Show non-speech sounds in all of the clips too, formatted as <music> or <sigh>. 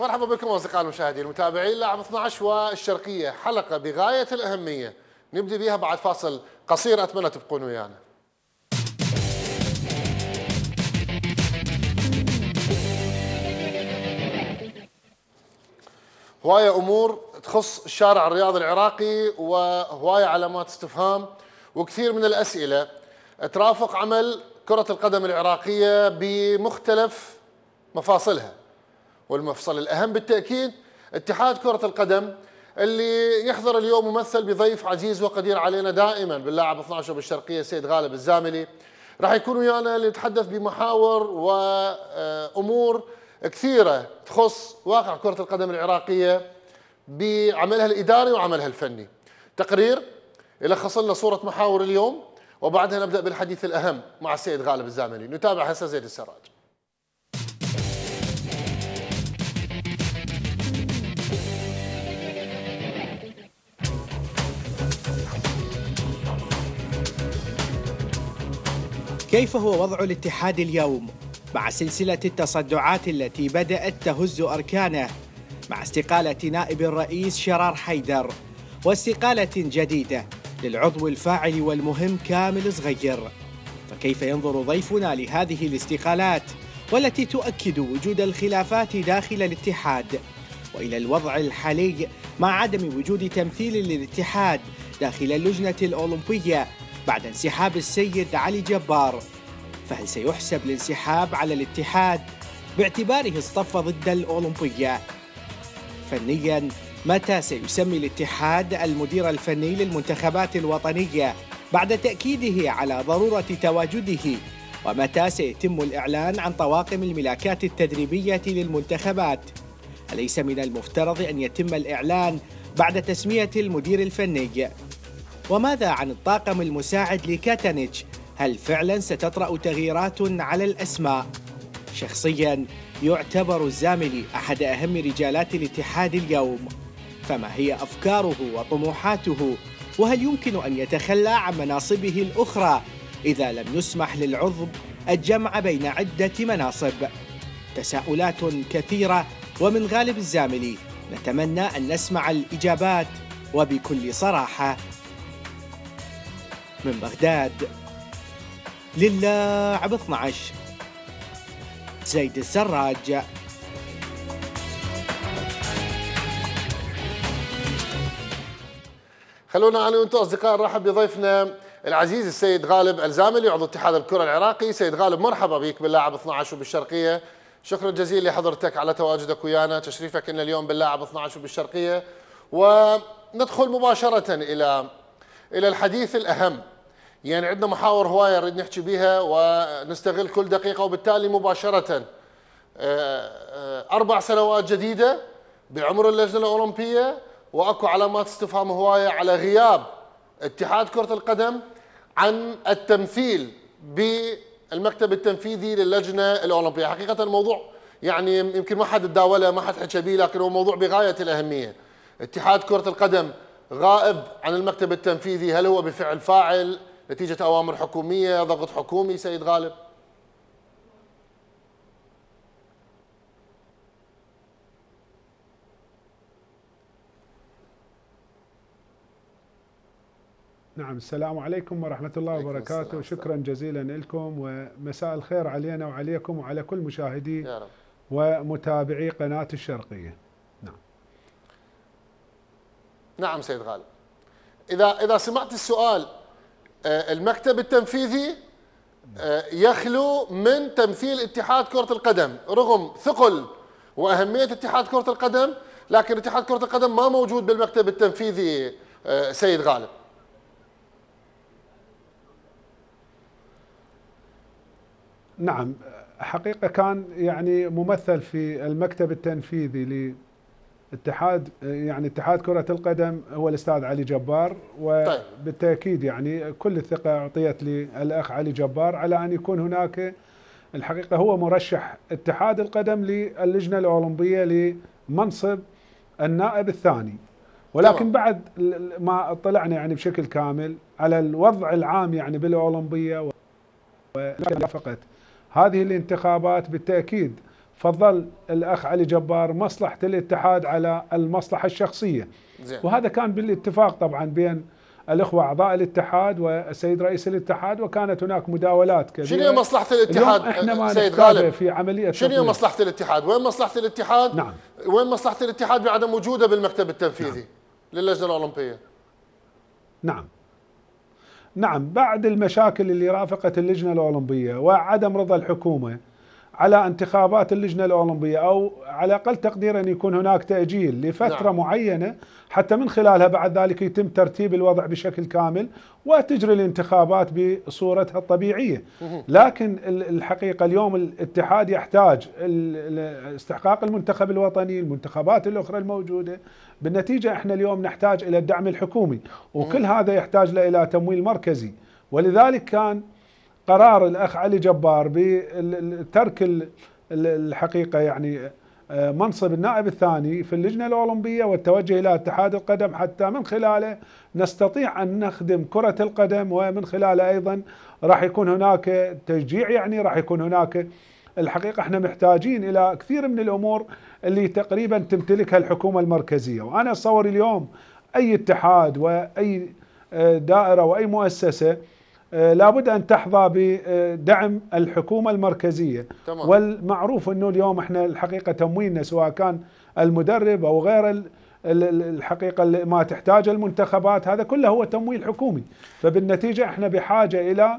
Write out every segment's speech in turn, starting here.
مرحبا بكم اصدقائي المشاهدين المتابعين لاعب 12 والشرقيه حلقه بغايه الاهميه نبدي بها بعد فاصل قصير اتمنى تبقون ويانا هواية أمور تخص الشارع الرياضي العراقي وهواية علامات استفهام وكثير من الأسئلة ترافق عمل كرة القدم العراقية بمختلف مفاصلها والمفصل الأهم بالتأكيد اتحاد كرة القدم اللي يحضر اليوم ممثل بضيف عزيز وقدير علينا دائما باللاعب 12 بالشرقية السيد غالب الزاملي راح يكون ويانا لنتحدث بمحاور وأمور كثيرة تخص واقع كرة القدم العراقية بعملها الإداري وعملها الفني تقرير يلخص لنا صورة محاور اليوم وبعدها نبدأ بالحديث الأهم مع السيد غالب الزاملي نتابع هسه زيد السراج كيف هو وضع الاتحاد اليوم مع سلسلة التصدعات التي بدأت تهز أركانه مع استقالة نائب الرئيس شرار حيدر واستقالة جديدة للعضو الفاعل والمهم كامل صغير فكيف ينظر ضيفنا لهذه الاستقالات والتي تؤكد وجود الخلافات داخل الاتحاد والى الوضع الحالي مع عدم وجود تمثيل للاتحاد داخل اللجنه الاولمبيه بعد انسحاب السيد علي جبار فهل سيحسب الانسحاب على الاتحاد باعتباره اصطف ضد الأولمبية فنيا متى سيسمي الاتحاد المدير الفني للمنتخبات الوطنية بعد تأكيده على ضرورة تواجده ومتى سيتم الإعلان عن طواقم الملاكات التدريبية للمنتخبات أليس من المفترض أن يتم الإعلان بعد تسمية المدير الفني وماذا عن الطاقم المساعد لكاتانيتش؟ هل فعلا ستطرأ تغييرات على الأسماء؟ شخصيا يعتبر الزاملي أحد أهم رجالات الاتحاد اليوم فما هي أفكاره وطموحاته؟ وهل يمكن أن يتخلى عن مناصبه الأخرى إذا لم يسمح للعضو الجمع بين عدة مناصب؟ تساؤلات كثيرة ومن غالب الزاملي نتمنى أن نسمع الإجابات وبكل صراحة من بغداد للاعب 12 زيد السراج خلونا على وانتم اصدقاء نرحب بضيفنا العزيز السيد غالب الزاملي عضو اتحاد الكره العراقي سيد غالب مرحبا بك باللاعب 12 وبالشرقيه شكرا جزيلا لحضرتك على تواجدك ويانا تشريفك لنا اليوم باللاعب 12 وبالشرقيه وندخل مباشره الى الى الحديث الاهم يعني عندنا محاور هواية نريد نحكي بها ونستغل كل دقيقة وبالتالي مباشرة آه، آه، أربع سنوات جديدة بعمر اللجنة الأولمبية وأكو علامات استفهام هواية على غياب اتحاد كرة القدم عن التمثيل بالمكتب التنفيذي للجنة الأولمبية حقيقة الموضوع يعني يمكن ما حد تداوله ما حد حكى به لكن هو موضوع بغاية الأهمية اتحاد كرة القدم غائب عن المكتب التنفيذي هل هو بفعل فاعل نتيجة أوامر حكومية ضغط حكومي سيد غالب نعم السلام عليكم ورحمة الله وبركاته وبركاته شكرا جزيلا لكم ومساء الخير علينا وعليكم وعلى كل مشاهدي يا رب. ومتابعي قناة الشرقية نعم نعم سيد غالب إذا إذا سمعت السؤال آه، المكتب التنفيذي آه، يخلو من تمثيل اتحاد كرة القدم رغم ثقل وأهمية اتحاد كرة القدم لكن اتحاد كرة القدم ما موجود بالمكتب التنفيذي آه، سيد غالب نعم حقيقة كان يعني ممثل في المكتب التنفيذي اتحاد يعني اتحاد كرة القدم هو الأستاذ علي جبار وبالتأكيد يعني كل الثقة أعطيت للأخ علي جبار على أن يكون هناك الحقيقة هو مرشح اتحاد القدم للجنة الأولمبية لمنصب النائب الثاني ولكن طبعا. بعد ما اطلعنا يعني بشكل كامل على الوضع العام يعني بالأولمبية فقط هذه الانتخابات بالتأكيد فضل الاخ علي جبار مصلحه الاتحاد على المصلحه الشخصيه زي. وهذا كان بالاتفاق طبعا بين الاخوه اعضاء الاتحاد والسيد رئيس الاتحاد وكانت هناك مداولات كبيره شنو مصلحه الاتحاد احنا ما سيد غالب في عمليه شنو مصلحه الاتحاد وين مصلحه الاتحاد نعم وين مصلحه الاتحاد بعدم وجوده بالمكتب التنفيذي نعم. للجنه الاولمبيه نعم نعم بعد المشاكل اللي رافقت اللجنه الاولمبيه وعدم رضا الحكومه على انتخابات اللجنة الأولمبية أو على أقل تقدير أن يكون هناك تأجيل لفترة نعم. معينة حتى من خلالها بعد ذلك يتم ترتيب الوضع بشكل كامل وتجري الانتخابات بصورتها الطبيعية لكن الحقيقة اليوم الاتحاد يحتاج استحقاق المنتخب الوطني المنتخبات الأخرى الموجودة بالنتيجة احنا اليوم نحتاج إلى الدعم الحكومي وكل هذا يحتاج إلى تمويل مركزي ولذلك كان قرار الأخ علي جبار بترك الحقيقة يعني آه، منصب النائب الثاني في اللجنة الأولمبية والتوجه إلى اتحاد القدم حتى من خلاله نستطيع أن نخدم كرة القدم ومن خلاله أيضا راح يكون هناك تشجيع يعني راح يكون هناك الحقيقة احنا محتاجين إلى كثير من الأمور اللي تقريبا تمتلكها الحكومة المركزية وأنا أتصور اليوم أي اتحاد وأي آه، دائرة وأي مؤسسة آه، لابد ان تحظى بدعم الحكومه المركزيه تمام. والمعروف انه اليوم احنا الحقيقه تمويلنا سواء كان المدرب او غير الحقيقه ما تحتاج المنتخبات هذا كله هو تمويل حكومي فبالنتيجه احنا بحاجه الى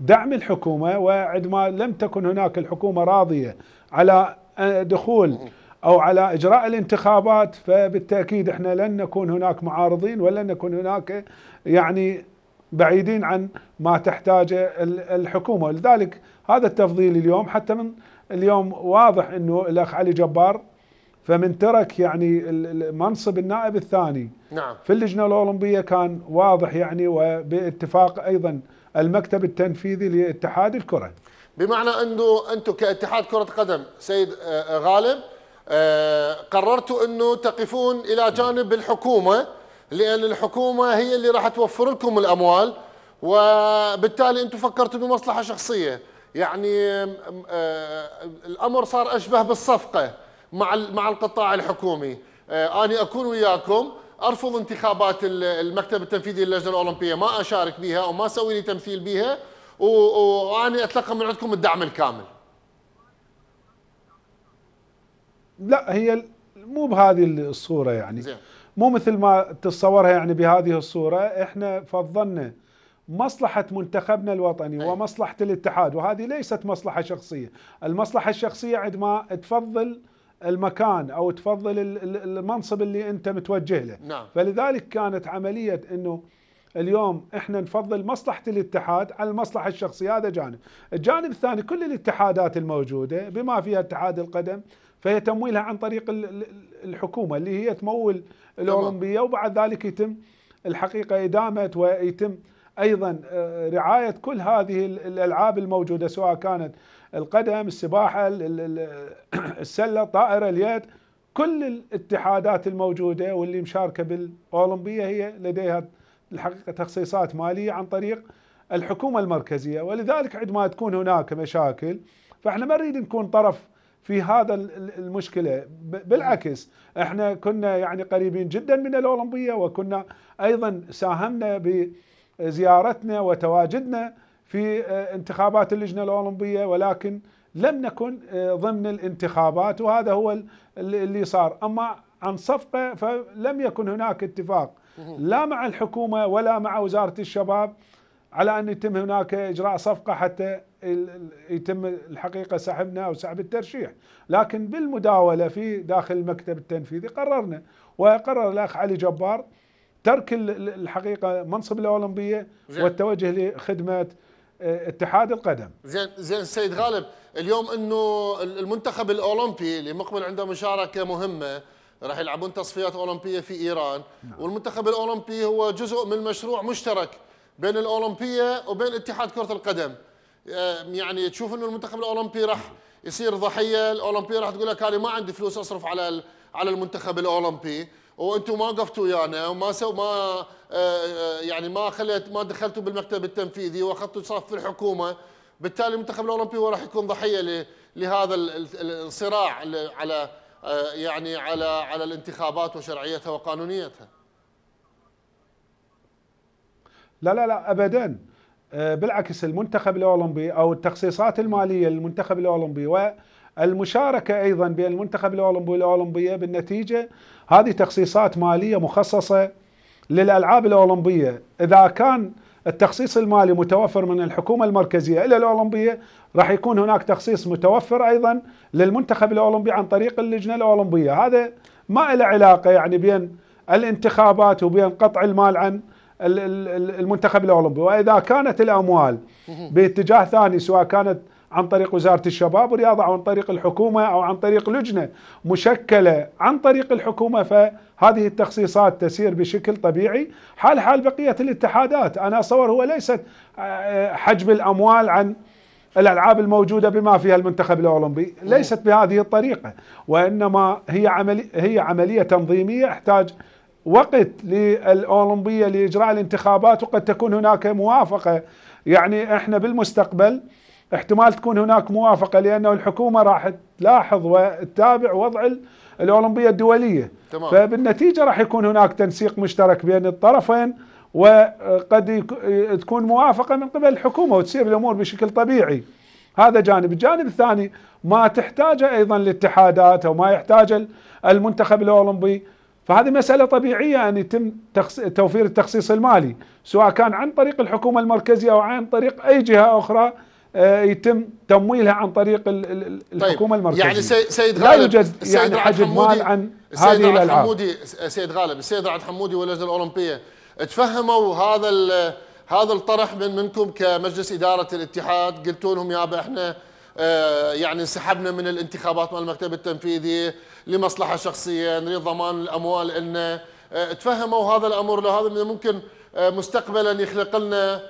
دعم الحكومه وعندما لم تكن هناك الحكومه راضيه على آه، دخول او على اجراء الانتخابات فبالتاكيد احنا لن نكون هناك معارضين ولن نكون هناك يعني بعيدين عن ما تحتاجه الحكومه لذلك هذا التفضيل اليوم حتى من اليوم واضح انه الاخ علي جبار فمن ترك يعني منصب النائب الثاني نعم. في اللجنه الاولمبيه كان واضح يعني وباتفاق ايضا المكتب التنفيذي لاتحاد الكره بمعنى انه انتم كاتحاد كره قدم سيد آه، غالب آه، قررتوا انه تقفون الى جانب الحكومه لأن الحكومة هي اللي راح توفر لكم الأموال وبالتالي أنتم فكرتوا بمصلحة شخصية يعني آه، الأمر صار أشبه بالصفقة مع مع القطاع الحكومي آه، اني أكون وياكم أرفض انتخابات المكتب التنفيذي للجنة الأولمبية ما أشارك بها وما أسوي لي تمثيل بها واني أتلقى من عندكم الدعم الكامل لا هي مو بهذه الصورة يعني زين. مو مثل ما تتصورها يعني بهذه الصورة احنا فضلنا مصلحة منتخبنا الوطني ومصلحة الاتحاد وهذه ليست مصلحة شخصية المصلحة الشخصية عندما تفضل المكان أو تفضل المنصب اللي أنت متوجه له نعم. فلذلك كانت عملية أنه اليوم احنا نفضل مصلحة الاتحاد على المصلحة الشخصية هذا جانب الجانب الثاني كل الاتحادات الموجودة بما فيها اتحاد القدم فهي تمويلها عن طريق الحكومة اللي هي تمول الاولمبيه وبعد ذلك يتم الحقيقه ادامه ويتم ايضا آه، رعايه كل هذه الالعاب الموجوده سواء كانت القدم، السباحه، <clears throat> السله، الطائره، اليد، كل الاتحادات الموجوده واللي مشاركه بالاولمبيه هي لديها الحقيقه تخصيصات ماليه عن طريق الحكومه المركزيه، ولذلك عندما تكون هناك مشاكل فاحنا ما نريد نكون طرف في هذا المشكله بالعكس احنا كنا يعني قريبين جدا من الاولمبيه وكنا ايضا ساهمنا بزيارتنا وتواجدنا في آه، انتخابات اللجنه الاولمبيه ولكن لم نكن آه، ضمن الانتخابات وهذا هو اللي صار اما عن صفقه فلم يكن هناك اتفاق لا مع الحكومه ولا مع وزاره الشباب على ان يتم هناك اجراء صفقه حتى يتم الحقيقه سحبنا او سحب الترشيح، لكن بالمداوله في داخل المكتب التنفيذي قررنا وقرر الاخ علي جبار ترك الحقيقه منصب الاولمبيه زين. والتوجه لخدمه آه، اتحاد القدم. زين زين سيد غالب اليوم انه المنتخب الاولمبي اللي مقبل عنده مشاركه مهمه راح يلعبون تصفيات اولمبيه في ايران نعم. والمنتخب الاولمبي هو جزء من مشروع مشترك بين الاولمبيه وبين اتحاد كره القدم. آه، يعني تشوف انه المنتخب الاولمبي راح يصير ضحيه الاولمبي راح تقول لك انا ما عندي فلوس اصرف على على المنتخب الاولمبي وانتم ما وقفتوا ويانا يعني، وما سو ما آه، آه، يعني ما خليت ما دخلتوا بالمكتب التنفيذي واخذتوا صف في الحكومه بالتالي المنتخب الاولمبي هو راح يكون ضحيه لهذا الصراع على يعني على على الانتخابات وشرعيتها وقانونيتها لا لا لا ابدا آه، بالعكس المنتخب الاولمبي او التخصيصات الماليه للمنتخب الاولمبي والمشاركه ايضا بين المنتخب الاولمبي والاولمبيه بالنتيجه هذه تخصيصات ماليه مخصصه للالعاب الاولمبيه اذا كان التخصيص المالي متوفر من الحكومه المركزيه الى الاولمبيه راح يكون هناك تخصيص متوفر ايضا للمنتخب الاولمبي عن طريق اللجنه الاولمبيه هذا ما له علاقه يعني بين الانتخابات وبين قطع المال عن المنتخب الاولمبي واذا كانت الاموال باتجاه ثاني سواء كانت عن طريق وزاره الشباب والرياضه او عن طريق الحكومه او عن طريق لجنه مشكله عن طريق الحكومه فهذه التخصيصات تسير بشكل طبيعي حال حال بقيه الاتحادات انا اصور هو ليست آه، حجم الاموال عن الالعاب الموجوده بما فيها المنتخب الاولمبي ليست بهذه الطريقه وانما هي عمليه هي عمليه تنظيميه احتاج وقت للأولمبية لإجراء الانتخابات وقد تكون هناك موافقة يعني احنا بالمستقبل احتمال تكون هناك موافقة لأنه الحكومة راح تلاحظ وتتابع وضع الأولمبية الدولية تمام. فبالنتيجة راح يكون هناك تنسيق مشترك بين الطرفين وقد تكون موافقة من قبل الحكومة وتصير الأمور بشكل طبيعي هذا جانب الجانب الثاني ما تحتاجه أيضا الاتحادات أو ما يحتاجه المنتخب الأولمبي فهذه مسألة طبيعية أن يتم توفير التخصيص المالي سواء كان عن طريق الحكومة المركزية أو عن طريق أي جهة أخرى آه، يتم تمويلها عن طريق طيب، الحكومة طيب المركزية يعني سيد غالب لا يوجد يعني حجم مال عن هذه الألعاب سيد غالب السيد رعد حمودي واللجنة الأولمبية تفهموا هذا هذا الطرح من منكم كمجلس إدارة الاتحاد قلتوا لهم يابا احنا آه، يعني انسحبنا من الانتخابات مال المكتب التنفيذي لمصلحه شخصيه نريد ضمان الاموال لنا آه، تفهموا هذا الامر لو هذا ممكن آه، مستقبلا يخلق لنا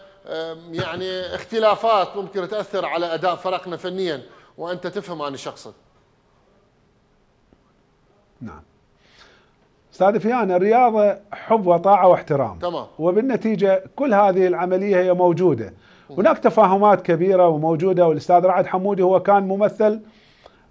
يعني اختلافات ممكن تاثر على اداء فرقنا فنيا وانت تفهم عن الشخص نعم استاذ فيان الرياضه حب وطاعه واحترام تمام وبالنتيجه كل هذه العمليه هي موجوده هناك تفاهمات كبيره وموجوده والاستاذ رعد حمودي هو كان ممثل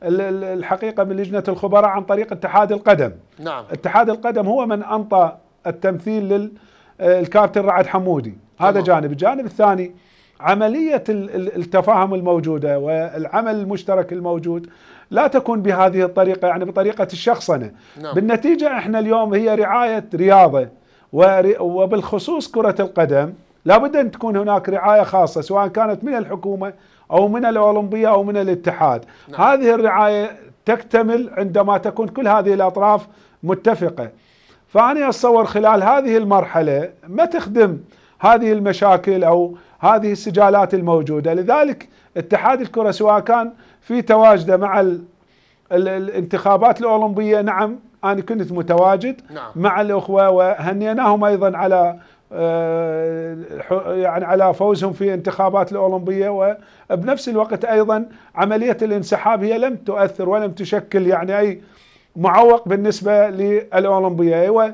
الحقيقه من لجنه الخبراء عن طريق اتحاد القدم نعم اتحاد القدم هو من انطى التمثيل للكابتن آه، رعد حمودي هذا طبعا. جانب الجانب الثاني عمليه التفاهم الموجوده والعمل المشترك الموجود لا تكون بهذه الطريقه يعني بطريقه الشخصنه نعم. بالنتيجه احنا اليوم هي رعايه رياضه وبالخصوص كره القدم لابد أن تكون هناك رعاية خاصة سواء كانت من الحكومة أو من الأولمبية أو من الاتحاد نعم. هذه الرعاية تكتمل عندما تكون كل هذه الأطراف متفقة فأنا أتصور خلال هذه المرحلة ما تخدم هذه المشاكل أو هذه السجالات الموجودة لذلك اتحاد الكرة سواء كان في تواجده مع ال ال الانتخابات الأولمبية نعم أنا كنت متواجد نعم. مع الأخوة وهنيناهم أيضا على آه، يعني على فوزهم في انتخابات الأولمبية وبنفس الوقت أيضا عملية الانسحاب هي لم تؤثر ولم تشكل يعني أي معوق بالنسبة للأولمبية وكل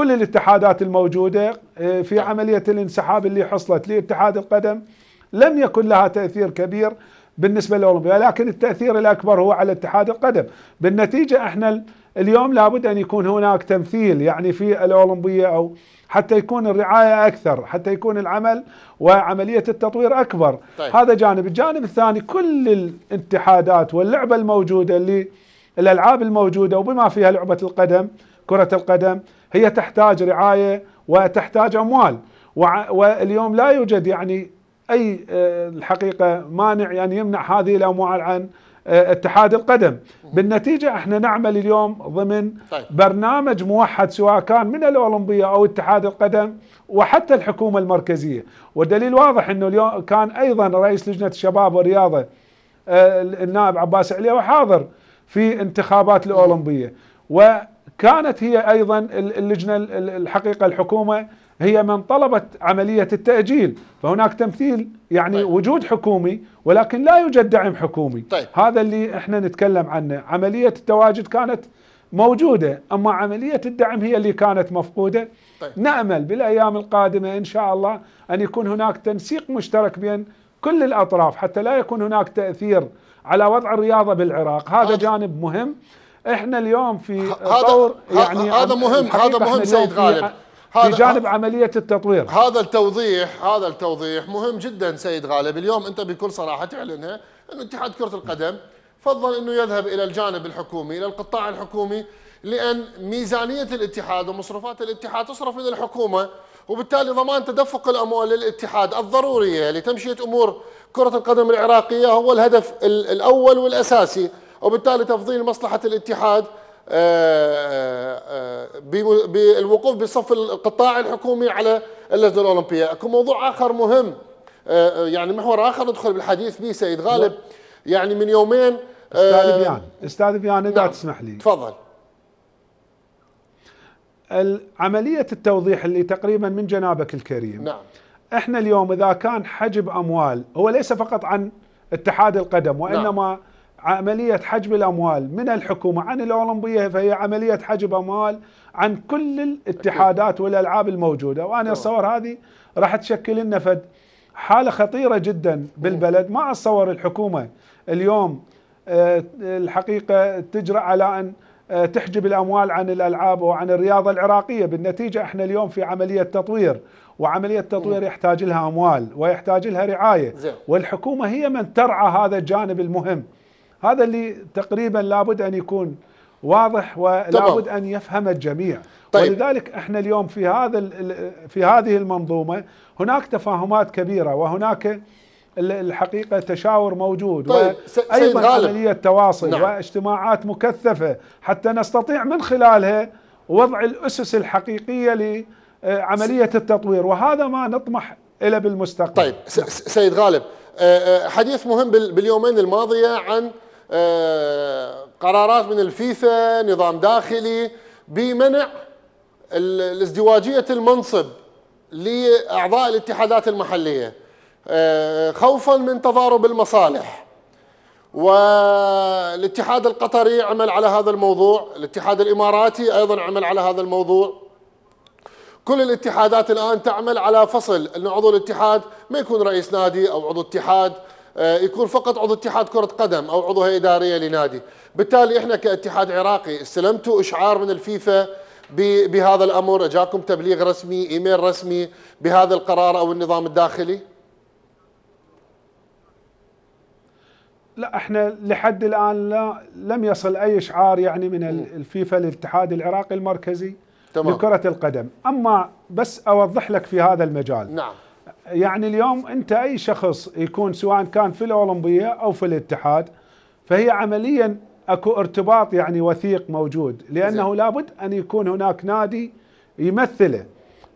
أيوة، الاتحادات الموجودة آه، في عملية الانسحاب اللي حصلت لاتحاد القدم لم يكن لها تأثير كبير بالنسبة للاولمبيه لكن التأثير الأكبر هو على اتحاد القدم بالنتيجة احنا اليوم لابد أن يكون هناك تمثيل يعني في الأولمبية أو حتى يكون الرعاية أكثر حتى يكون العمل وعملية التطوير أكبر طيب. هذا جانب الجانب الثاني كل الاتحادات واللعبة الموجودة اللي الألعاب الموجودة وبما فيها لعبة القدم كرة القدم هي تحتاج رعاية وتحتاج أموال واليوم لا يوجد يعني أي آه، الحقيقة مانع يعني يمنع هذه الأموال عن آه، اتحاد القدم بالنتيجة احنا نعمل اليوم ضمن طيب. برنامج موحد سواء كان من الأولمبية أو اتحاد القدم وحتى الحكومة المركزية والدليل واضح أنه اليوم كان أيضا رئيس لجنة الشباب والرياضة آه، النائب عباس علي وحاضر في انتخابات الأولمبية وكانت هي أيضا اللجنة الحقيقة الحكومة هي من طلبت عملية التأجيل فهناك تمثيل يعني طيب. وجود حكومي ولكن لا يوجد دعم حكومي طيب. هذا اللي احنا نتكلم عنه عملية التواجد كانت موجودة أما عملية الدعم هي اللي كانت مفقودة طيب. نأمل بالأيام القادمة إن شاء الله أن يكون هناك تنسيق مشترك بين كل الأطراف حتى لا يكون هناك تأثير على وضع الرياضة بالعراق هذا جانب مهم احنا اليوم في طور يعني هذا مهم هذا مهم سيد غالب هذا بجانب عملية التطوير هذا التوضيح هذا التوضيح مهم جدا سيد غالب اليوم أنت بكل صراحة تعلنها أن اتحاد كرة القدم فضل أنه يذهب إلى الجانب الحكومي إلى القطاع الحكومي لأن ميزانية الاتحاد ومصروفات الاتحاد تصرف من الحكومة وبالتالي ضمان تدفق الأموال للاتحاد الضرورية لتمشية أمور كرة القدم العراقية هو الهدف الأول والأساسي وبالتالي تفضيل مصلحة الاتحاد آه، آه، بالوقوف بصف القطاع الحكومي على اللجنه الاولمبيه، اكو موضوع اخر مهم آه، آه، يعني محور اخر ندخل بالحديث به سيد غالب يعني من يومين آه، استاذ بيان استاذ بيان اذا نعم. تسمح لي تفضل عمليه التوضيح اللي تقريبا من جنابك الكريم نعم احنا اليوم اذا كان حجب اموال هو ليس فقط عن اتحاد القدم نعم. وانما نعم. عملية حجب الأموال من الحكومة عن الأولمبية فهي عملية حجب أموال عن كل الاتحادات والالعاب الموجوده وانا اتصور هذه راح تشكل لنا فد حاله خطيره جدا بالبلد ما اتصور الحكومه اليوم آه، الحقيقه تجرأ على ان آه، تحجب الاموال عن الالعاب وعن الرياضه العراقيه بالنتيجه احنا اليوم في عمليه تطوير وعمليه التطوير يحتاج لها اموال ويحتاج لها رعايه والحكومه هي من ترعى هذا الجانب المهم هذا اللي تقريبا لابد ان يكون واضح ولابد ان يفهم الجميع طيب. ولذلك احنا اليوم في هذا في هذه المنظومه هناك تفاهمات كبيره وهناك الحقيقه تشاور موجود طيب. وايضا عمليه تواصل نعم. واجتماعات مكثفه حتى نستطيع من خلالها وضع الاسس الحقيقيه لعمليه التطوير وهذا ما نطمح الى بالمستقبل طيب نعم. سيد غالب آه، آه، حديث مهم باليومين الماضيه عن آه، قرارات من الفيفا نظام داخلي بمنع الازدواجية المنصب لأعضاء الاتحادات المحلية آه، خوفا من تضارب المصالح والاتحاد القطري عمل على هذا الموضوع الاتحاد الإماراتي أيضا عمل على هذا الموضوع كل الاتحادات الآن تعمل على فصل أن عضو الاتحاد ما يكون رئيس نادي أو عضو اتحاد آه، يكون فقط عضو اتحاد كرة قدم أو عضو هيئة إدارية لنادي بالتالي إحنا كاتحاد عراقي استلمتوا إشعار من الفيفا بهذا الأمر جاكم تبليغ رسمي إيميل رسمي بهذا القرار أو النظام الداخلي لا احنا لحد الان لا لم يصل اي اشعار يعني من الفيفا للاتحاد العراقي المركزي تمام. لكرة القدم أما بس أوضح لك في هذا المجال نعم يعني اليوم انت اي شخص يكون سواء كان في الاولمبيه او في الاتحاد فهي عمليا اكو ارتباط يعني وثيق موجود لانه لابد ان يكون هناك نادي يمثله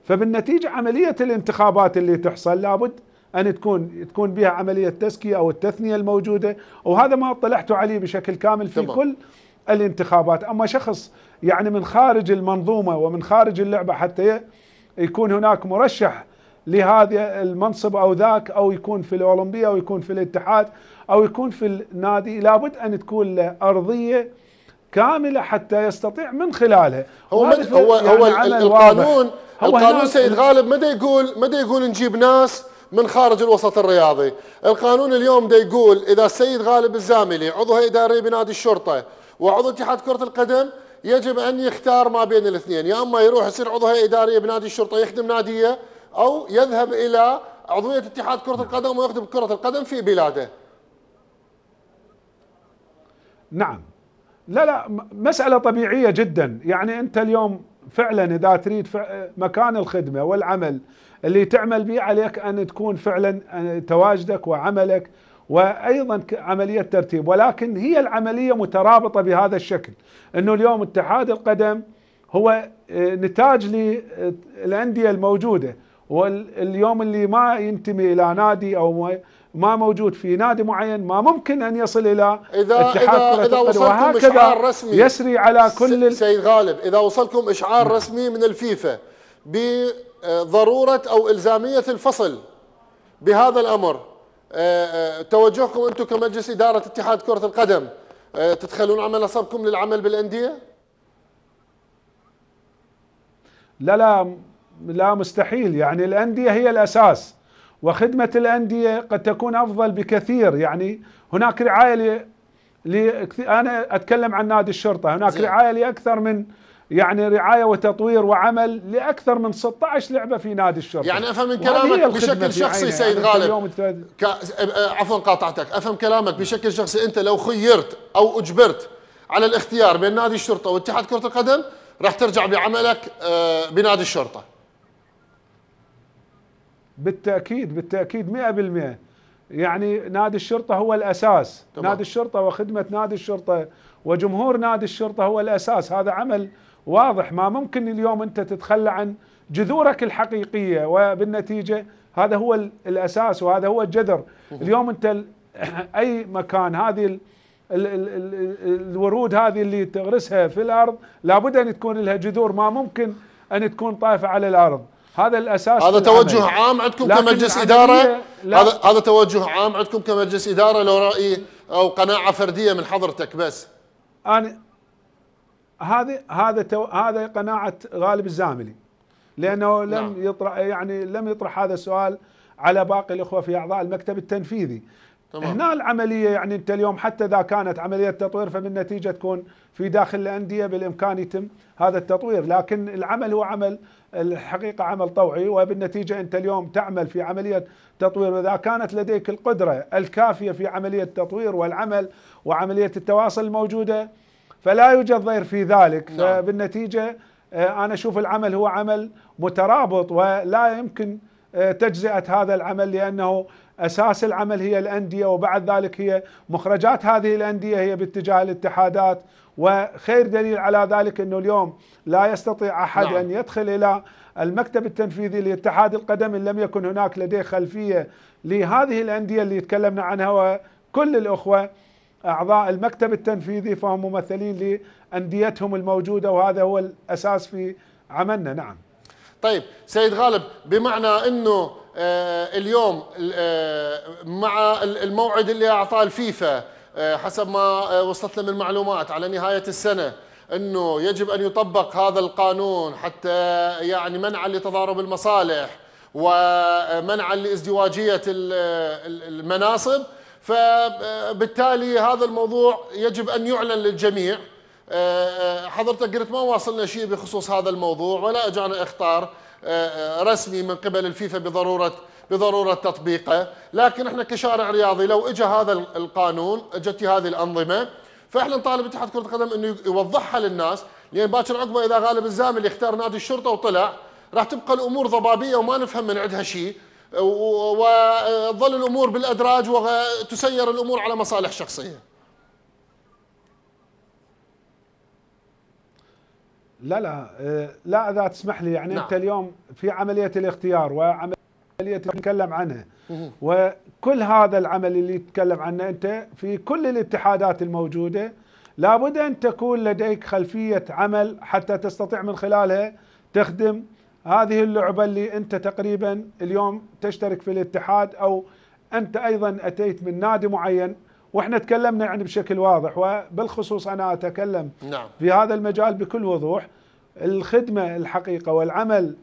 فبالنتيجه عمليه الانتخابات اللي تحصل لابد ان تكون تكون بها عمليه تزكيه او التثنيه الموجوده وهذا ما اطلعت عليه بشكل كامل في طبعا. كل الانتخابات اما شخص يعني من خارج المنظومه ومن خارج اللعبه حتى يكون هناك مرشح لهذا المنصب او ذاك او يكون في الاولمبيه او يكون في الاتحاد او يكون في النادي لابد ان تكون له ارضيه كامله حتى يستطيع من خلالها هو هو يعني هو القانون هو القانون سيد غالب ما يقول ما يقول نجيب ناس من خارج الوسط الرياضي القانون اليوم دا يقول اذا السيد غالب الزاملي عضو هيئه اداريه بنادي الشرطه وعضو اتحاد كره القدم يجب ان يختار ما بين الاثنين يا اما يروح يصير عضو هيئه اداريه بنادي الشرطه يخدم ناديه او يذهب الى عضويه اتحاد كره القدم ويخدم كره القدم في بلاده نعم لا لا مساله طبيعيه جدا يعني انت اليوم فعلا اذا تريد مكان الخدمه والعمل اللي تعمل به عليك ان تكون فعلا تواجدك وعملك وايضا عمليه ترتيب ولكن هي العمليه مترابطه بهذا الشكل انه اليوم اتحاد القدم هو آه، نتاج للانديه آه، الموجوده واليوم اللي ما ينتمي الى نادي او ما موجود في نادي معين ما ممكن ان يصل الى إذا اتحاد إذا, إذا وصلكم إشعار رسمي يسري على كل سيد غالب اذا وصلكم اشعار رسمي من الفيفا بضروره او الزاميه الفصل بهذا الامر آه، آه، توجهكم انتم كمجلس اداره اتحاد كره القدم آه، تتخلون عن منصبكم للعمل بالانديه؟ لا لا لا مستحيل يعني الأندية هي الأساس وخدمة الأندية قد تكون أفضل بكثير يعني هناك رعاية ل... أنا أتكلم عن نادي الشرطة هناك زي. رعاية لأكثر من يعني رعايه وتطوير وعمل لاكثر من 16 لعبه في نادي الشرطه يعني افهم من كلامك بشكل شخصي سيد غالب ك... عفوا قاطعتك افهم كلامك بشكل شخصي انت لو خيرت او اجبرت على الاختيار بين نادي الشرطه واتحاد كره القدم راح ترجع بعملك آه، بنادي الشرطه بالتأكيد بالتأكيد 100% يعني نادي الشرطة هو الأساس طبعا. نادي الشرطة وخدمة نادي الشرطة وجمهور نادي الشرطة هو الأساس هذا عمل واضح ما ممكن اليوم أنت تتخلى عن جذورك الحقيقية وبالنتيجة هذا هو الأساس وهذا هو الجذر اليوم أنت <clears throat> أي مكان هذه الورود هذه اللي تغرسها في الأرض لابد أن تكون لها جذور ما ممكن أن تكون طائفة على الأرض هذا الاساس هذا توجه العمل. عام عندكم كمجلس اداره هذا هذا توجه عام عندكم كمجلس اداره لو راي او قناعه فرديه من حضرتك بس انا هذا هذا تو... هذا قناعه غالب الزاملي لانه لم نعم. يطرح يعني لم يطرح هذا السؤال على باقي الاخوه في اعضاء المكتب التنفيذي تمام. هنا العمليه يعني انت اليوم حتى اذا كانت عمليه تطوير فبالنتيجه تكون في داخل الانديه بالامكان يتم هذا التطوير لكن العمل هو عمل الحقيقه عمل طوعي وبالنتيجه انت اليوم تعمل في عمليه تطوير واذا كانت لديك القدره الكافيه في عمليه التطوير والعمل وعمليه التواصل الموجوده فلا يوجد ضير في ذلك نعم. فبالنتيجه آه، انا اشوف العمل هو عمل مترابط ولا يمكن آه، تجزئه هذا العمل لانه أساس العمل هي الأندية وبعد ذلك هي مخرجات هذه الأندية هي باتجاه الاتحادات وخير دليل على ذلك أنه اليوم لا يستطيع أحد نعم. أن يدخل إلى المكتب التنفيذي لاتحاد القدم إن لم يكن هناك لديه خلفية لهذه الأندية اللي تكلمنا عنها وكل الأخوة أعضاء المكتب التنفيذي فهم ممثلين لأنديتهم الموجودة وهذا هو الأساس في عملنا نعم طيب سيد غالب بمعنى أنه آه، اليوم آه، مع الموعد اللي اعطاه الفيفا آه، حسب ما وصلتنا من معلومات على نهايه السنه انه يجب ان يطبق هذا القانون حتى يعني منعا لتضارب المصالح ومنعا لازدواجيه المناصب فبالتالي هذا الموضوع يجب ان يعلن للجميع حضرتك قلت ما واصلنا شيء بخصوص هذا الموضوع ولا اجانا اخطار رسمي من قبل الفيفا بضروره بضروره تطبيقه، لكن احنا كشارع رياضي لو اجى هذا القانون اجت هذه الانظمه فاحنا نطالب اتحاد كره القدم انه يوضحها للناس لان باكر عقبه اذا غالب الزامل اختار نادي الشرطه وطلع راح تبقى الامور ضبابيه وما نفهم من عندها شيء وتظل الامور بالادراج وتسير الامور على مصالح شخصيه. لا لا آه، لا اذا تسمح لي يعني نعم. انت اليوم في عمليه الاختيار وعمليه نتكلم عنها وكل هذا العمل اللي تتكلم عنه انت في كل الاتحادات الموجوده لابد ان تكون لديك خلفيه عمل حتى تستطيع من خلالها تخدم هذه اللعبه اللي انت تقريبا اليوم تشترك في الاتحاد او انت ايضا اتيت من نادي معين واحنا تكلمنا يعني بشكل واضح وبالخصوص انا اتكلم نعم. في هذا المجال بكل وضوح الخدمه الحقيقه والعمل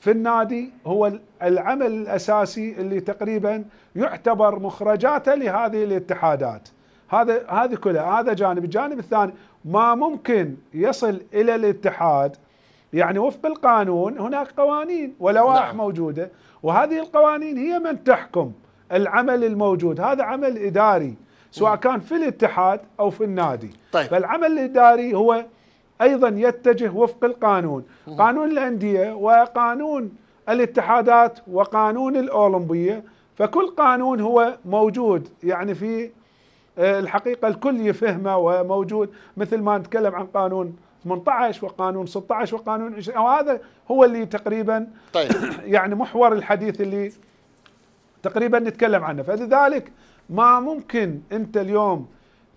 في النادي هو العمل الاساسي اللي تقريبا يعتبر مخرجاته لهذه الاتحادات هذا هذه كلها هذا جانب الجانب الثاني ما ممكن يصل الى الاتحاد يعني وفق القانون هناك قوانين ولوائح نعم. موجوده وهذه القوانين هي من تحكم العمل الموجود هذا عمل اداري سواء كان في الاتحاد او في النادي طيب. فالعمل الاداري هو ايضا يتجه وفق القانون مم. قانون الانديه وقانون الاتحادات وقانون الاولمبيه فكل قانون هو موجود يعني في آه، الحقيقه الكل يفهمه وموجود مثل ما نتكلم عن قانون 18 وقانون 16 وقانون 20 وهذا هو اللي تقريبا طيب. يعني محور الحديث اللي تقريبا نتكلم عنه فلذلك ما ممكن أنت اليوم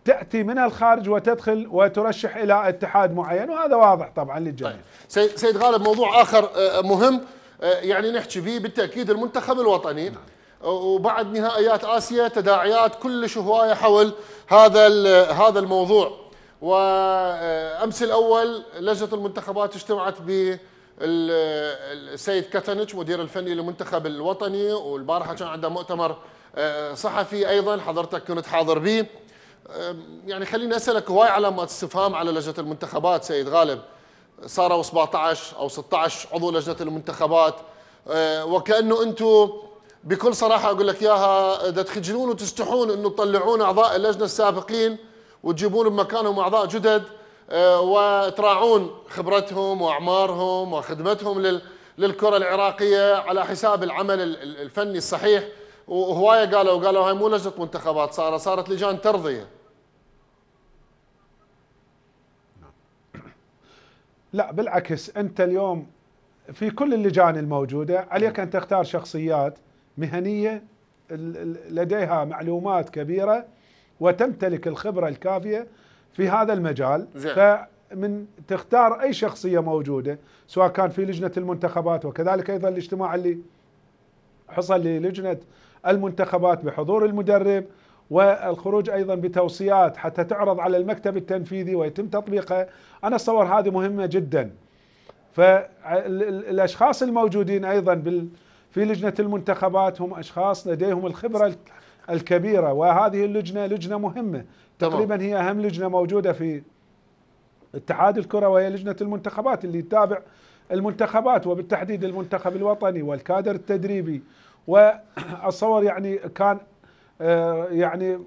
تأتي من الخارج وتدخل وترشح إلى اتحاد معين وهذا واضح طبعا للجميع طيب. سيد غالب موضوع آخر آه، مهم آه، يعني نحكي به بالتأكيد المنتخب الوطني نعم. آه، وبعد نهائيات آسيا تداعيات كلش هواية حول هذا هذا الموضوع وأمس الأول لجنة المنتخبات اجتمعت ب السيد كاتانيتش مدير الفني للمنتخب الوطني والبارحه كان عنده مؤتمر آه، صحفي ايضا حضرتك كنت حاضر به آه، يعني خليني اسالك هواي علامات استفهام على لجنه المنتخبات سيد غالب صاروا 17 او 16 عضو لجنه المنتخبات آه، وكانه انتم بكل صراحه اقول لك اياها تخجلون وتستحون انه تطلعون اعضاء اللجنه السابقين وتجيبون بمكانهم اعضاء جدد وتراعون خبرتهم واعمارهم وخدمتهم للكره العراقيه على حساب العمل الفني الصحيح وهوايه قالوا قالوا هاي مو لجنه منتخبات صارت صارت لجان ترضيه لا بالعكس انت اليوم في كل اللجان الموجوده عليك ان تختار شخصيات مهنيه لديها معلومات كبيره وتمتلك الخبره الكافيه في هذا المجال زين. فمن تختار اي شخصيه موجوده سواء كان في لجنه المنتخبات وكذلك ايضا الاجتماع اللي حصل للجنه المنتخبات بحضور المدرب والخروج ايضا بتوصيات حتى تعرض على المكتب التنفيذي ويتم تطبيقها انا اتصور هذه مهمه جدا فالاشخاص الموجودين ايضا في لجنه المنتخبات هم اشخاص لديهم الخبره الكبيره وهذه اللجنه لجنه مهمه تقريبا هي اهم لجنه موجوده في اتحاد الكره وهي لجنه المنتخبات اللي تتابع المنتخبات وبالتحديد المنتخب الوطني والكادر التدريبي واتصور يعني كان آه، يعني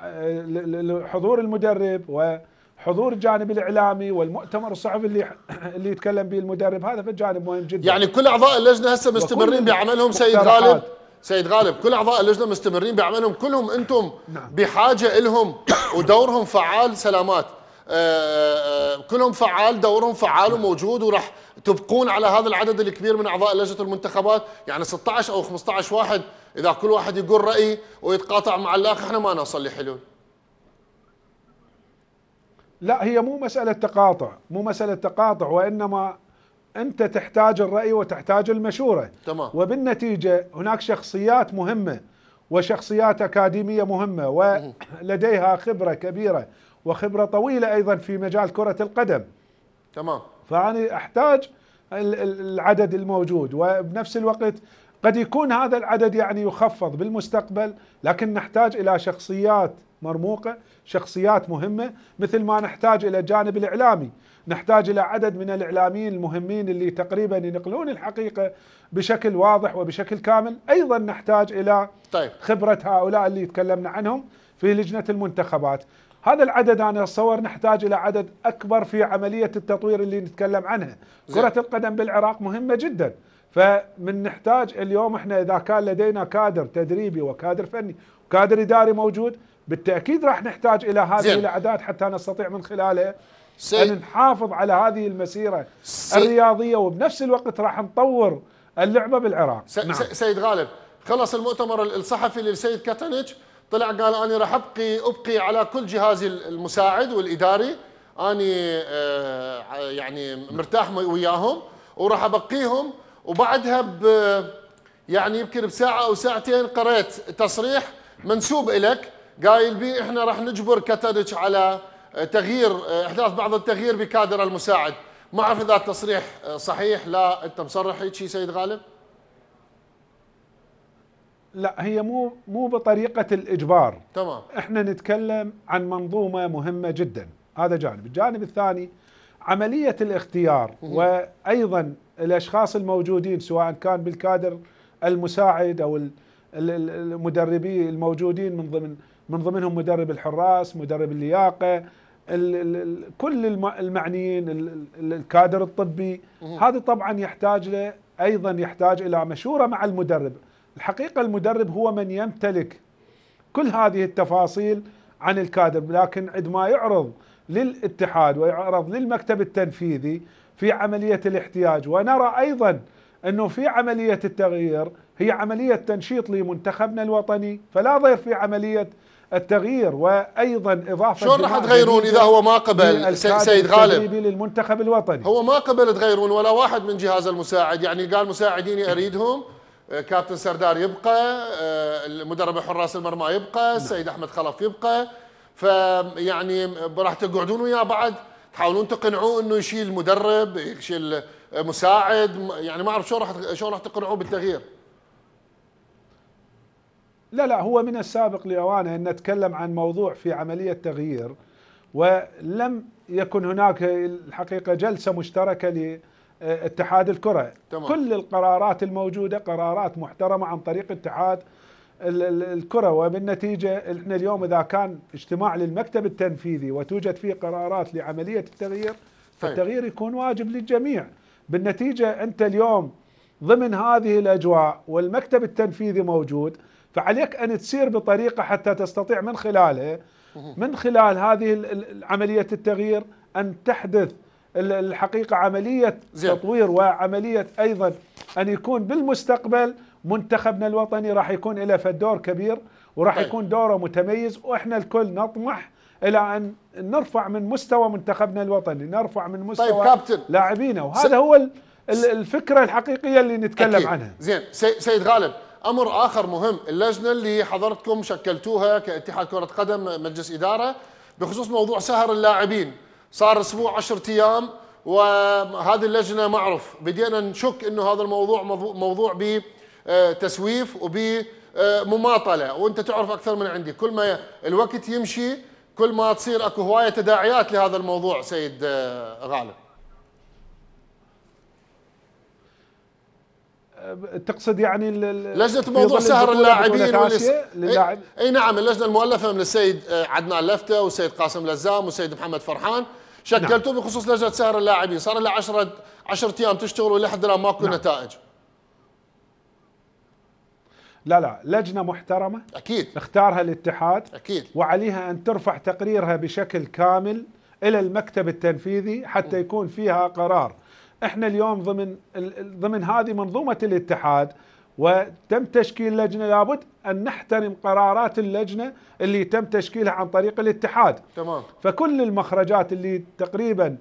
آه، حضور المدرب وحضور الجانب الاعلامي والمؤتمر الصحفي اللي اللي يتكلم به المدرب هذا في جانب مهم جدا يعني كل اعضاء اللجنه هسه مستمرين بعملهم سيد غالب سيد غالب كل اعضاء اللجنه مستمرين بعملهم كلهم انتم نعم. بحاجه لهم <coughs> ودورهم فعال سلامات آه، آه، كلهم فعال دورهم فعال وموجود وراح تبقون على هذا العدد الكبير من اعضاء لجنه المنتخبات يعني 16 او 15 واحد اذا كل واحد يقول راي ويتقاطع مع الاخر احنا ما نوصل لحلول لا هي مو مساله تقاطع مو مساله تقاطع وانما انت تحتاج الراي وتحتاج المشوره تمام. وبالنتيجه هناك شخصيات مهمه وشخصيات اكاديميه مهمه ولديها خبره كبيره وخبرة طويلة أيضا في مجال كرة القدم تمام فاني أحتاج العدد الموجود وبنفس الوقت قد يكون هذا العدد يعني يخفض بالمستقبل لكن نحتاج إلى شخصيات مرموقة شخصيات مهمة مثل ما نحتاج إلى الجانب الإعلامي نحتاج إلى عدد من الإعلاميين المهمين اللي تقريبا ينقلون الحقيقة بشكل واضح وبشكل كامل أيضا نحتاج إلى طيب. خبرة هؤلاء اللي تكلمنا عنهم في لجنة المنتخبات هذا العدد انا اتصور نحتاج الى عدد اكبر في عمليه التطوير اللي نتكلم عنها زي. كره القدم بالعراق مهمه جدا فمن نحتاج اليوم احنا اذا كان لدينا كادر تدريبي وكادر فني وكادر اداري موجود بالتاكيد راح نحتاج الى هذه زي. الاعداد حتى نستطيع من خلالها سي. ان نحافظ على هذه المسيره سي. الرياضيه وبنفس الوقت راح نطور اللعبه بالعراق سي. نعم. سيد غالب خلص المؤتمر الصحفي للسيد كاتانيتش طلع قال أنا راح أبقي أبقي على كل جهازي المساعد والإداري أنا آه، يعني مرتاح وياهم وراح أبقيهم وبعدها ب يعني يمكن بساعة أو ساعتين قرأت تصريح منسوب إلك قايل بي إحنا راح نجبر كتدج على آه، تغيير آه، إحداث بعض التغيير بكادر المساعد ما أعرف إذا التصريح صحيح لا أنت مصرح هيك شيء سيد غالب لا هي مو مو بطريقه الاجبار تمام احنا نتكلم عن منظومه مهمه جدا هذا جانب الجانب الثاني عمليه الاختيار وايضا الاشخاص الموجودين سواء كان بالكادر المساعد او المدربي الموجودين من ضمن من ضمنهم مدرب الحراس مدرب اللياقه كل المعنيين الكادر الطبي هذا طبعا يحتاج له ايضا يحتاج الى مشوره مع المدرب الحقيقة المدرب هو من يمتلك كل هذه التفاصيل عن الكادر لكن عندما يعرض للاتحاد ويعرض للمكتب التنفيذي في عملية الاحتياج ونرى أيضا أنه في عملية التغيير هي عملية تنشيط لمنتخبنا الوطني فلا ضير في عملية التغيير وايضا اضافه شلون راح تغيرون اذا هو ما قبل سيد غالب للمنتخب الوطني هو ما قبل تغيرون ولا واحد من جهاز المساعد يعني قال مساعديني اريدهم كابتن سردار يبقى آه، المدرب حراس المرمى يبقى السيد نعم. احمد خلف يبقى فيعني راح تقعدون ويا بعض تحاولون تقنعوه انه يشيل مدرب يشيل مساعد يعني ما اعرف شو راح شو راح تقنعوه بالتغيير لا لا هو من السابق لاوانه ان نتكلم عن موضوع في عمليه تغيير ولم يكن هناك الحقيقه جلسه مشتركه آه، اتحاد الكره تمام. كل القرارات الموجوده قرارات محترمه عن طريق اتحاد الكره وبالنتيجه احنا اليوم اذا كان اجتماع للمكتب التنفيذي وتوجد فيه قرارات لعمليه التغيير فالتغيير طيب. يكون واجب للجميع بالنتيجه انت اليوم ضمن هذه الاجواء والمكتب التنفيذي موجود فعليك ان تسير بطريقه حتى تستطيع من خلالها من خلال هذه عمليه التغيير ان تحدث الحقيقة عملية زين. تطوير وعملية أيضا أن يكون بالمستقبل منتخبنا الوطني راح يكون له فدور كبير وراح طيب. يكون دوره متميز وإحنا الكل نطمح إلى أن نرفع من مستوى منتخبنا الوطني نرفع من طيب، مستوى طيب لاعبينا وهذا س... هو الفكرة الحقيقية اللي نتكلم أكيد. عنها زين سيد غالب امر اخر مهم اللجنه اللي حضرتكم شكلتوها كاتحاد كره قدم مجلس اداره بخصوص موضوع سهر اللاعبين صار اسبوع 10 ايام وهذه اللجنه ما اعرف بدينا نشك انه هذا الموضوع موضوع بتسويف آه، وبمماطله آه، وانت تعرف اكثر من عندي كل ما الوقت يمشي كل ما تصير اكو هوايه تداعيات لهذا الموضوع سيد آه، غالب تقصد يعني لجنه موضوع سهر اللاعبين والس... اي نعم اللجنه المؤلفه من السيد عدنان لفته والسيد قاسم لزام والسيد محمد فرحان شكلتوا نعم. بخصوص لجنه سعر اللاعبين صار لها 10 10 ايام تشتغلوا لحد الان ماكو نعم. نتائج لا لا لجنه محترمه اكيد اختارها الاتحاد اكيد وعليها ان ترفع تقريرها بشكل كامل الى المكتب التنفيذي حتى يكون فيها قرار احنا اليوم ضمن ضمن هذه منظومه الاتحاد وتم تشكيل لجنه لابد ان نحترم قرارات اللجنه اللي تم تشكيلها عن طريق الاتحاد تمام فكل المخرجات اللي تقريبا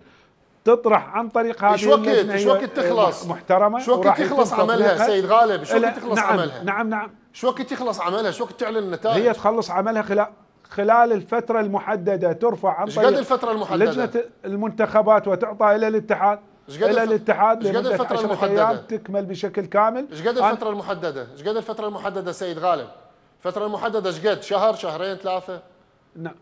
تطرح عن طريق هذه شو وقت شو وقت تخلص محترمه شو وقت يخلص عملها سيد غالب شو وقت تخلص نعم عملها نعم نعم شو وقت يخلص عملها شو وقت تعلن النتائج هي تخلص عملها خلال خلال الفترة المحددة ترفع عن طريق الفترة المحددة؟ لجنة المنتخبات وتعطى إلى الاتحاد الى الاتحاد لمده الفترة المحددة تكمل بشكل كامل ايش قد الفتره المحدده؟ ايش قد الفتره المحدده سيد غالب؟ الفتره المحدده ايش قد؟ شهر شهرين ثلاثه؟ نعم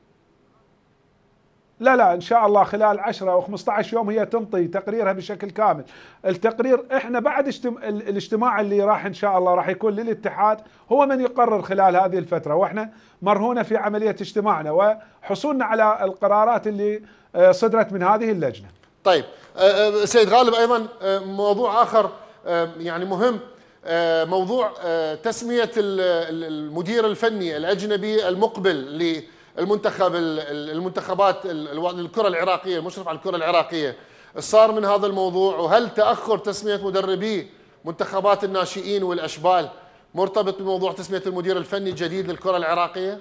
لا لا ان شاء الله خلال 10 او 15 يوم هي تنطي تقريرها بشكل كامل التقرير احنا بعد اجتم... الاجتماع اللي راح ان شاء الله راح يكون للاتحاد هو من يقرر خلال هذه الفتره واحنا مرهونه في عمليه اجتماعنا وحصولنا على القرارات اللي آه، صدرت من هذه اللجنه طيب آه، آه، سيد غالب ايضا آه، موضوع اخر يعني مهم موضوع تسميه المدير الفني الاجنبي المقبل للمنتخب المنتخبات الكره العراقيه المشرف على الكره العراقيه صار من هذا الموضوع وهل تاخر تسميه مدربي منتخبات الناشئين والاشبال مرتبط بموضوع تسميه المدير الفني الجديد للكره العراقيه؟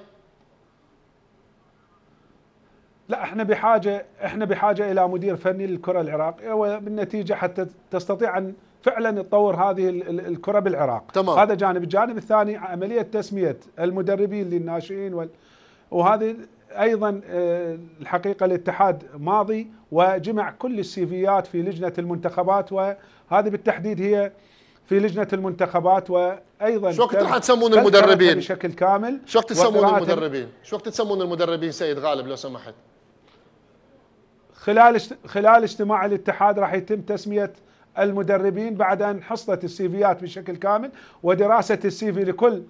لا احنا بحاجه احنا بحاجه الى مدير فني للكره العراقيه وبالنتيجه حتى تستطيع ان فعلا تطور هذه الكره بالعراق تمام. هذا جانب الجانب الثاني عمليه تسميه المدربين للناشئين وهذه ايضا آه، الحقيقه الاتحاد ماضي وجمع كل السيفيات في لجنه المنتخبات وهذه بالتحديد هي في لجنه المنتخبات وايضا شو وقت راح تسمون المدربين بشكل كامل شو وقت تسمون المدربين شو وقت تسمون المدربين سيد غالب لو سمحت خلال خلال اجتماع الاتحاد راح يتم تسميه المدربين بعد ان حصلت السيفيات بشكل كامل ودراسه السيفي لكل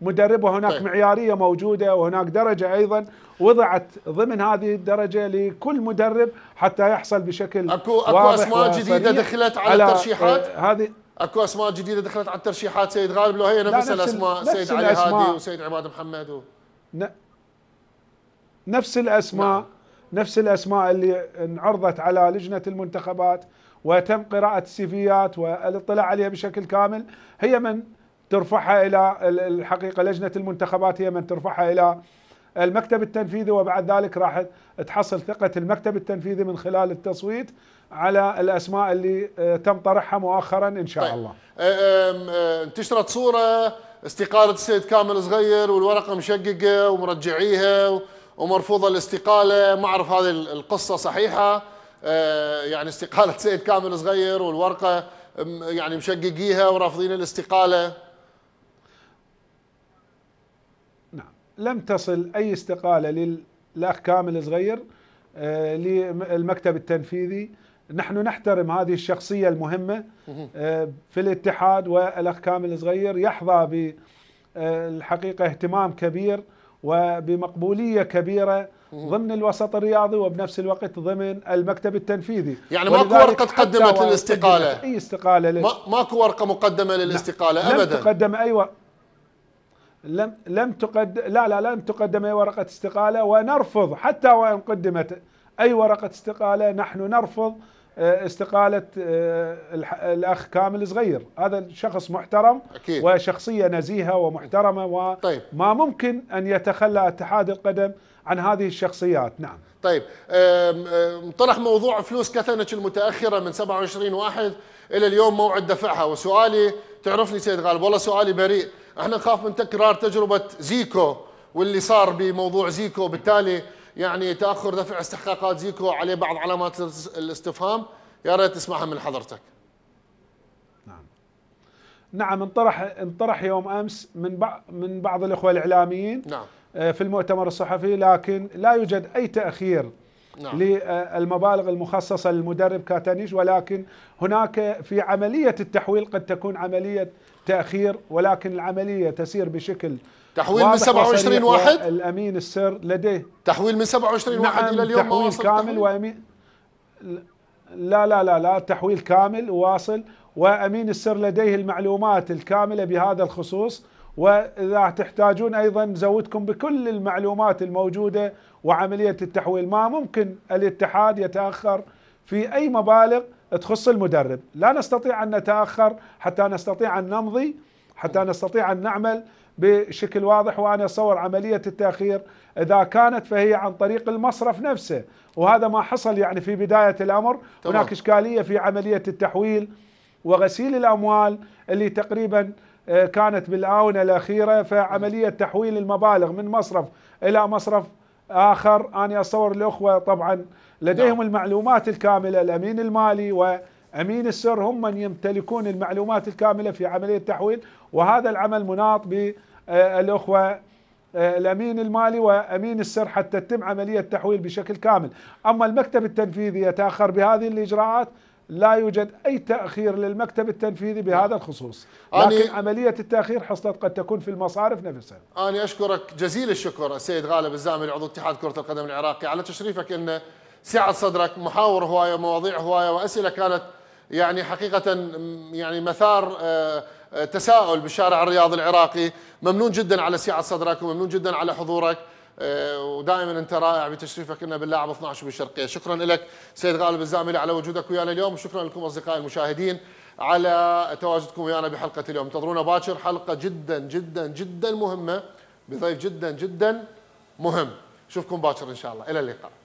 مدرب وهناك طيب. معياريه موجوده وهناك درجه ايضا وضعت ضمن هذه الدرجه لكل مدرب حتى يحصل بشكل اكو اكو اسماء جديده دخلت على, على الترشيحات آه، هذه اكو اسماء جديده دخلت على الترشيحات سيد غالب لو هي نفس, الاسماء سيد علي هادي وسيد عماد محمد و... ن... نفس الاسماء نعم. نفس الأسماء اللي انعرضت على لجنة المنتخبات وتم قراءة السيفيات والاطلاع عليها بشكل كامل هي من ترفعها إلى الحقيقة لجنة المنتخبات هي من ترفعها إلى المكتب التنفيذي وبعد ذلك راح تحصل ثقة المكتب التنفيذي من خلال التصويت على الأسماء اللي آه، تم طرحها مؤخرا إن شاء طيب. الله آه، آه، انتشرت صورة استقالة السيد كامل صغير والورقة مشققة ومرجعيها ومرفوضة الاستقالة ما أعرف هذه القصة صحيحة آه، يعني استقالة <laughs> سيد كامل صغير والورقة يعني مشققيها ورافضين الاستقالة نعم لم تصل أي استقالة للأخ كامل صغير آه، للمكتب التنفيذي نحن نحترم هذه الشخصية المهمة آه، في الاتحاد والأخ كامل صغير يحظى بالحقيقة اهتمام كبير وبمقبولية كبيرة ضمن الوسط الرياضي وبنفس الوقت ضمن المكتب التنفيذي يعني ماكو ورقه تقدمت للاستقاله اي استقاله ليش؟ ماكو ورقه مقدمه للاستقاله لا. ابدا لم تقدم اي ورقه لم لم تقد لا لا لم تقدم اي ورقه استقاله ونرفض حتى وان قدمت اي ورقه استقاله نحن نرفض آه، استقاله آه، الاخ كامل صغير هذا شخص محترم أكيد. وشخصيه نزيهه ومحترمه وما طيب. ممكن ان يتخلى اتحاد القدم عن هذه الشخصيات نعم طيب طرح موضوع فلوس كثنك المتاخره من 27 واحد الى اليوم موعد دفعها وسؤالي تعرفني سيد غالب والله سؤالي بريء احنا نخاف من تكرار تجربه زيكو واللي صار بموضوع زيكو بالتالي يعني تاخر دفع استحقاقات زيكو عليه بعض علامات الاستفهام يا ريت تسمعها من حضرتك نعم نعم انطرح انطرح يوم امس من بعض من بعض الاخوه الاعلاميين نعم آه، في المؤتمر الصحفي لكن لا يوجد اي تاخير نعم. للمبالغ المخصصة للمدرب كاتانيش ولكن هناك في عملية التحويل قد تكون عملية تأخير ولكن العملية تسير بشكل تحويل من 27 واحد الامين السر لديه تحويل من 27 نعم واحد الى اليوم تحويل ما واصل كامل وامين لا لا لا لا تحويل كامل واصل وامين السر لديه المعلومات الكامله بهذا الخصوص واذا تحتاجون ايضا نزودكم بكل المعلومات الموجوده وعمليه التحويل ما ممكن الاتحاد يتاخر في اي مبالغ تخص المدرب لا نستطيع ان نتاخر حتى نستطيع ان نمضي حتى نستطيع ان نعمل بشكل واضح وأنا أصور عملية التأخير إذا كانت فهي عن طريق المصرف نفسه وهذا ما حصل يعني في بداية الأمر طبعا. هناك إشكالية في عملية التحويل وغسيل الأموال اللي تقريبا آه، كانت بالآونة الأخيرة فعملية تحويل المبالغ من مصرف إلى مصرف آخر أنا أصور الأخوة طبعا لديهم نعم. المعلومات الكاملة الأمين المالي وأمين السر هم من يمتلكون المعلومات الكاملة في عملية التحويل وهذا العمل مناط ب آه، الأخوة آه، الأمين المالي وأمين السر حتى تتم عملية تحويل بشكل كامل أما المكتب التنفيذي يتأخر بهذه الإجراءات لا يوجد أي تأخير للمكتب التنفيذي بهذا نعم. الخصوص لكن عملية التأخير حصلت قد تكون في المصارف نفسها أنا أشكرك جزيل الشكر السيد غالب الزامل عضو اتحاد كرة القدم العراقي على تشريفك أن سعة صدرك محاور هواية مواضيع هواية وأسئلة كانت يعني حقيقة يعني مثار آه تساؤل بالشارع الرياضي العراقي ممنون جدا على سعة صدرك وممنون جدا على حضورك آه، ودائما انت رائع بتشريفك لنا باللاعب 12 بالشرقيه، شكرا لك سيد غالب الزاملي على وجودك ويانا اليوم وشكرا لكم اصدقائي المشاهدين على تواجدكم ويانا بحلقه اليوم، انتظرونا باكر حلقه جدا جدا جدا مهمه بضيف جدا جدا مهم، نشوفكم باكر ان شاء الله، الى اللقاء.